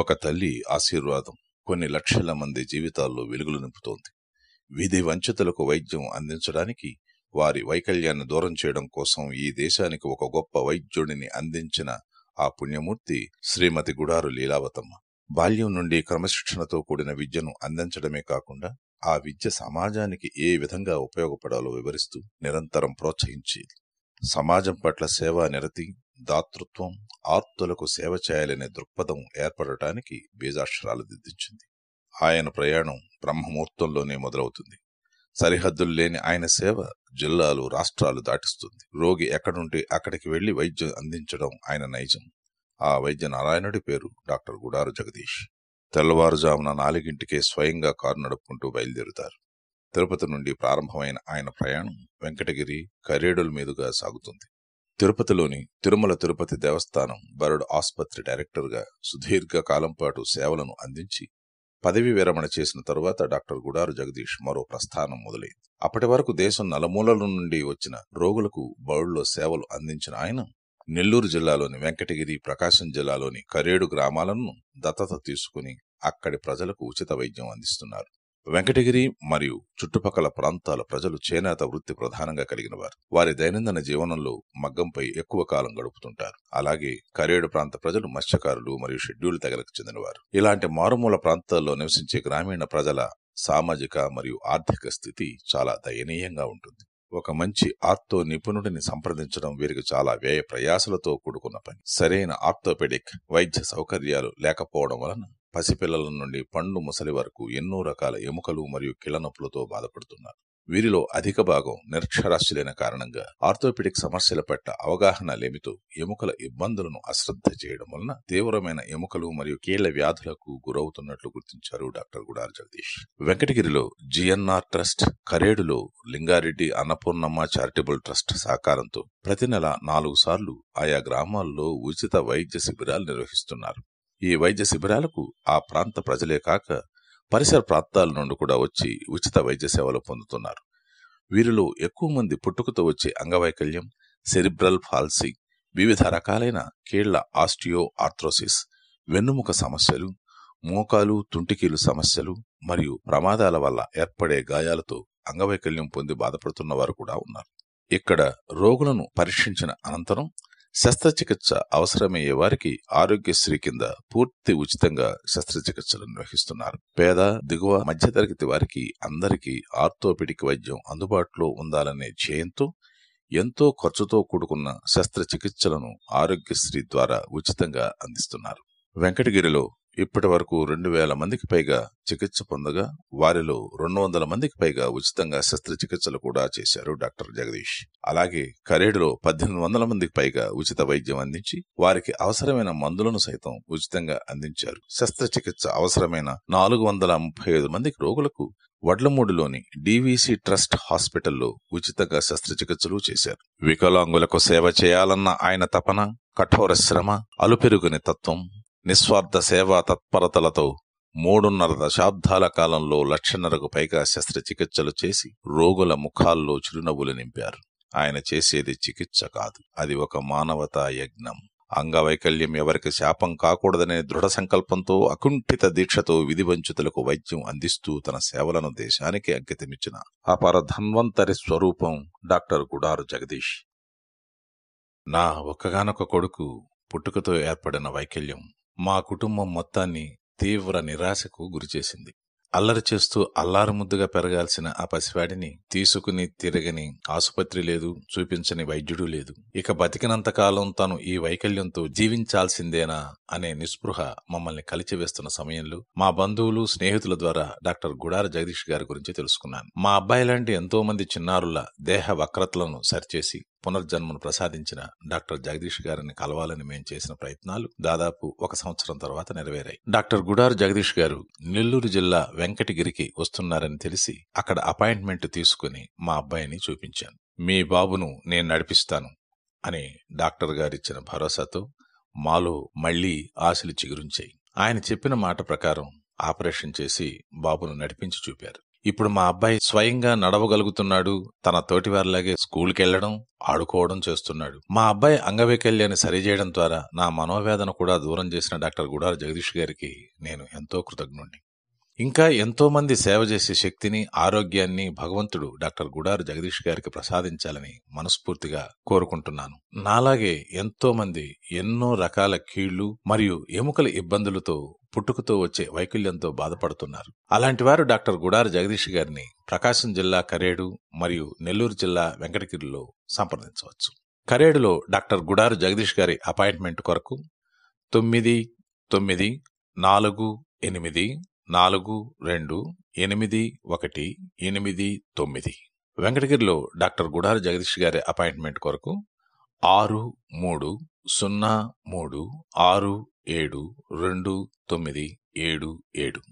ఒక తల్లి ఆశీర్వాదం కొన్ని లక్షల మంది జీవితాల్లో వెలుగులు నింపుతోంది విధి వంచతలకు వైద్యం అందించడానికి వారి వైకల్యాన్ని దూరం చేయడం కోసం ఈ దేశానికి ఒక గొప్ప వైద్యుడిని అందించిన ఆ పుణ్యమూర్తి శ్రీమతి గుడారు లీలావతమ్మ బాల్యం నుండి క్రమశిక్షణతో కూడిన విద్యను అందించడమే కాకుండా ఆ విద్య సమాజానికి ఏ విధంగా ఉపయోగపడాలో వివరిస్తూ నిరంతరం ప్రోత్సహించేది సమాజం పట్ల సేవా నిరతి దాతృత్వం ఆర్తులకు సేవ చేయాలనే దృక్పథం ఏర్పడటానికి బీజాక్షరాలు దిద్దించింది ఆయన ప్రయాణం బ్రహ్మముహూర్తంలోనే మొదలవుతుంది సరిహద్దులు లేని ఆయన సేవ జిల్లాలు రాష్ట్రాలు దాటిస్తుంది రోగి ఎక్కడుంటే అక్కడికి వెళ్లి వైద్యం అందించడం ఆయన నైజం ఆ వైద్య నారాయణుడి పేరు డాక్టర్ గుడారు జగదీష్ తెల్లవారుజామున నాలుగింటికే స్వయంగా కారు నడుపుకుంటూ బయలుదేరుతారు తిరుపతి నుండి ప్రారంభమైన ఆయన ప్రయాణం వెంకటగిరి కరేడుల మీదుగా సాగుతుంది తిరుపతిలోని తిరుమల తిరుపతి దేవస్థానం బరుడ్ ఆసుపత్రి డైరెక్టర్గా సుదీర్ఘ కాలం పాటు సేవలను అందించి పదవి విరమణ చేసిన తరువాత డాక్టర్ గుడారు జగదీష్ మరో ప్రస్థానం మొదలైంది అప్పటి వరకు దేశం నలుమూలల నుండి వచ్చిన రోగులకు బరుడులో సేవలు అందించిన ఆయన నెల్లూరు జిల్లాలోని వెంకటగిరి ప్రకాశం జిల్లాలోని కరేడు గ్రామాలను దత్తత తీసుకుని అక్కడి ప్రజలకు ఉచిత వైద్యం అందిస్తున్నారు వెంకటగిరి మరియు చుట్టుపక్కల ప్రాంతాల ప్రజలు చేనేత వృత్తి ప్రధానంగా కలిగిన వారు వారి దైనందిన జీవనంలో మగ్గంపై ఎక్కువ కాలం గడుపుతుంటారు అలాగే కరేడు ప్రాంత ప్రజలు మత్స్యకారులు మరియు షెడ్యూల్ తెగలకు చెందినవారు ఇలాంటి మారుమూల ప్రాంతాల్లో నివసించే గ్రామీణ ప్రజల సామాజిక మరియు ఆర్థిక స్థితి చాలా దయనీయంగా ఉంటుంది ఒక మంచి ఆర్తో నిపుణుడిని సంప్రదించడం వీరికి చాలా వ్యయ ప్రయాసలతో కూడుకున్న పని సరైన ఆర్థోపెడిక్ వైద్య సౌకర్యాలు లేకపోవడం వలన పసిపిల్లల నుండి పండు ముసలి వరకు ఎన్నో రకాల ఎముకలు మరియు కిళ్లనొప్పులతో బాధపడుతున్నారు వీరిలో అధిక భాగం నిరక్షరాస్యులైన కారణంగా ఆర్థోపెడిక్ సమస్యల పట్ల అవగాహన లేమితో ఎముకల ఇబ్బందులను అశ్రద్ధ చేయడం వలన తీవ్రమైన ఎముకలు మరియు కీళ్ల వ్యాధులకు గురవుతున్నట్లు గుర్తించారు డాక్టర్ గుడార్ జగదీష్ వెంకటగిరిలో జిఎన్ఆర్ ట్రస్ట్ కరేడులో లింగారెడ్డి అన్నపూర్ణమ్మ చారిటబుల్ ట్రస్ట్ సహకారంతో ప్రతి నెల నాలుగు సార్లు ఆయా గ్రామాల్లో ఉచిత వైద్య శిబిరాలు నిర్వహిస్తున్నారు ఈ వైద్య శిబిరాలకు ఆ ప్రాంత ప్రజలే కాక పరిసర ప్రాంతాల నుండి కూడా వచ్చి ఉచిత వైద్య సేవలు పొందుతున్నారు వీరిలో ఎక్కువ మంది పుట్టుకతో వచ్చే అంగవైకల్యం సెరిబ్రల్ ఫాల్సీ వివిధ రకాలైన కీళ్ల ఆస్టియో ఆర్థ్రోసిస్ వెన్నుముక సమస్యలు మోకాలు తుంటికీలు సమస్యలు మరియు ప్రమాదాల వల్ల ఏర్పడే గాయాలతో అంగవైకల్యం పొంది బాధపడుతున్న వారు కూడా ఉన్నారు ఇక్కడ రోగులను పరీక్షించిన అనంతరం శస్త్రచికిత్స అవసరమయ్యే వారికి ఆరోగ్యశ్రీ కింద పూర్తి ఉచితంగా శస్త్రచికిత్సలు నిర్వహిస్తున్నారు పేద దిగువ మధ్యతరగతి వారికి అందరికీ ఆర్థోపెడిక్ వైద్యం అందుబాటులో ఉండాలనే ధ్యేయంతో ఎంతో ఖర్చుతో కూడుకున్న శస్త్రచికిత్సలను ఆరోగ్యశ్రీ ద్వారా ఉచితంగా అందిస్తున్నారు వెంకటగిరిలో ఇప్పటి వరకు రెండు వేల మందికి పైగా చికిత్స పొందగా వారిలో రెండు వందల మందికి పైగా ఉచితంగా శస్త్రచికిత్సలు కూడా చేశారు డాక్టర్ జగదీష్ అలాగే కరేడులో పద్దెనిమిది వందల మందికి పైగా ఉచిత వైద్యం అందించి వారికి అవసరమైన మందులను సైతం ఉచితంగా అందించారు శస్త్రచికిత్స అవసరమైన నాలుగు వందల ముప్పై ఐదు మందికి రోగులకు వడ్లమూడిలోని డీవీసీ ట్రస్ట్ హాస్పిటల్లో ఉచితంగా శస్త్రచికిత్సలు చేశారు వికలాంగులకు సేవ చేయాలన్న ఆయన తపన కఠోర శ్రమ అలుపెరుగుని తత్వం నిస్వార్థ సేవా తత్పరతలతో మూడున్నర దశాబ్దాల కాలంలో లక్షన్నరకు పైగా శస్త్రచికిత్సలు చేసి రోగుల ముఖాల్లో చిరునవ్వులు నింపారు ఆయన చేసేది చికిత్స కాదు అది ఒక మానవతా యజ్ఞం అంగవైకల్యం ఎవరికి శాపం కాకూడదనే దృఢ సంకల్పంతో అకుంఠిత దీక్షతో విధివంచుతులకు వైద్యం అందిస్తూ తన సేవలను దేశానికి అంకితమిచ్చిన అపర ధన్వంతరి స్వరూపం డాక్టర్ గుడారు జగదీష్ నా ఒక్కగానొక కొడుకు పుట్టుకతో ఏర్పడిన వైకల్యం మా కుటుంబం మొత్తాన్ని తీవ్ర నిరాశకు గురిచేసింది అల్లరి చేస్తూ అల్లారుముద్దుగా పెరగాల్సిన ఆ పసివాడిని తీసుకుని తిరగని ఆసుపత్రి లేదు చూపించని వైద్యుడు లేదు ఇక బతికినంతకాలం తాను ఈ వైకల్యంతో జీవించాల్సిందేనా అనే నిస్పృహ మమ్మల్ని కలిచివేస్తున్న సమయంలో మా బంధువులు స్నేహితుల ద్వారా డాక్టర్ గుడార జగదీష్ గారి గురించి తెలుసుకున్నాను మా అబ్బాయి లాంటి ఎంతో మంది చిన్నారుల దేహ వక్రతలను సరిచేసి పునర్జన్మను ప్రసాదించిన డాక్టర్ జగదీష్ గారిని కలవాలని మేం చేసిన ప్రయత్నాలు దాదాపు ఒక సంవత్సరం తర్వాత నెరవేరాయి డాక్టర్ గుడారు జగదీష్ గారు నెల్లూరు జిల్లా వెంకటగిరికి వస్తున్నారని తెలిసి అక్కడ అపాయింట్మెంట్ తీసుకుని మా అబ్బాయిని చూపించాను మీ బాబును నేను నడిపిస్తాను అని డాక్టర్ గారిచ్చిన భరోసాతో మాలో మళ్లీ ఆశలు చిగురించాయి ఆయన చెప్పిన మాట ప్రకారం ఆపరేషన్ చేసి బాబును నడిపించి చూపారు ఇప్పుడు మా అబ్బాయి స్వయంగా నడవగలుగుతున్నాడు తన తోటివారిలాగే స్కూల్కి వెళ్ళడం ఆడుకోవడం చేస్తున్నాడు మా అబ్బాయి అంగవైకల్యాన్ని సరిచేయడం ద్వారా నా మనోవేదన కూడా దూరం చేసిన డాక్టర్ గుడారు జగదీష్ గారికి నేను ఎంతో కృతజ్ఞుణ్ణి ఇంకా ఎంతోమంది సేవ చేసే శక్తిని ఆరోగ్యాన్ని భగవంతుడు డాక్టర్ గుడారు జగదీష్ గారికి ప్రసాదించాలని మనస్ఫూర్తిగా కోరుకుంటున్నాను నాలాగే ఎంతోమంది ఎన్నో రకాల కీళ్లు మరియు ఎముకల ఇబ్బందులతో పుట్టుకతో వచ్చే వైకల్యంతో బాధపడుతున్నారు అలాంటి వారు డాక్టర్ గుడారు జగదీష్ గారిని ప్రకాశం జిల్లా కరేడు మరియు నెల్లూరు జిల్లా వెంకటగిరిలో సంప్రదించవచ్చు కరేడులో డాక్టర్ గుడారు జగదీష్ గారి అపాయింట్మెంట్ కొరకు తొమ్మిది తొమ్మిది నాలుగు ఎనిమిది నాలుగు రెండు ఎనిమిది ఒకటి ఎనిమిది తొమ్మిది వెంకటగిరిలో డాక్టర్ గుడారి జగదీష్ గారి అపాయింట్మెంట్ కొరకు ఆరు మూడు సున్నా మూడు ఆరు ఏడు రెండు తొమ్మిది ఏడు ఏడు